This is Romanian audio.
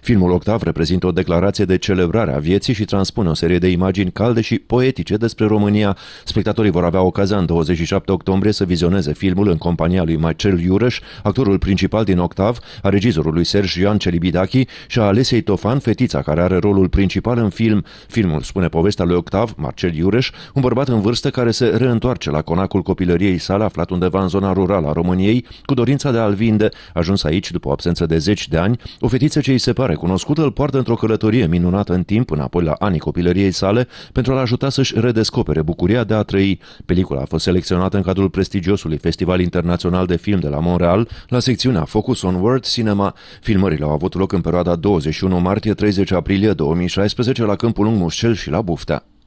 Filmul Octav reprezintă o declarație de celebrare a vieții și transpune o serie de imagini calde și poetice despre România. Spectatorii vor avea ocazia în 27 octombrie să vizioneze filmul în compania lui Marcel Iureș, actorul principal din Octav, a regizorului Serge Ioan Celibidachi și a Alesei Tofan, fetița care are rolul principal în film. Filmul spune povestea lui Octav, Marcel Iureș, un bărbat în vârstă care se reîntoarce la conacul copilăriei sale aflat undeva în zona rurală a României, cu dorința de a-l vinde, ajuns aici după o absență de zeci de ani, o fetiță ce îi pare valoare cunoscută îl poartă într-o călătorie minunată în timp, înapoi la anii copilăriei sale, pentru a-l ajuta să-și redescopere bucuria de a trăi. Pelicula a fost selecționată în cadrul prestigiosului Festival Internațional de Film de la Montreal, la secțiunea Focus on World Cinema. Filmările au avut loc în perioada 21 martie-30 aprilie 2016 la Câmpul Lung Mușcel și la Buftea.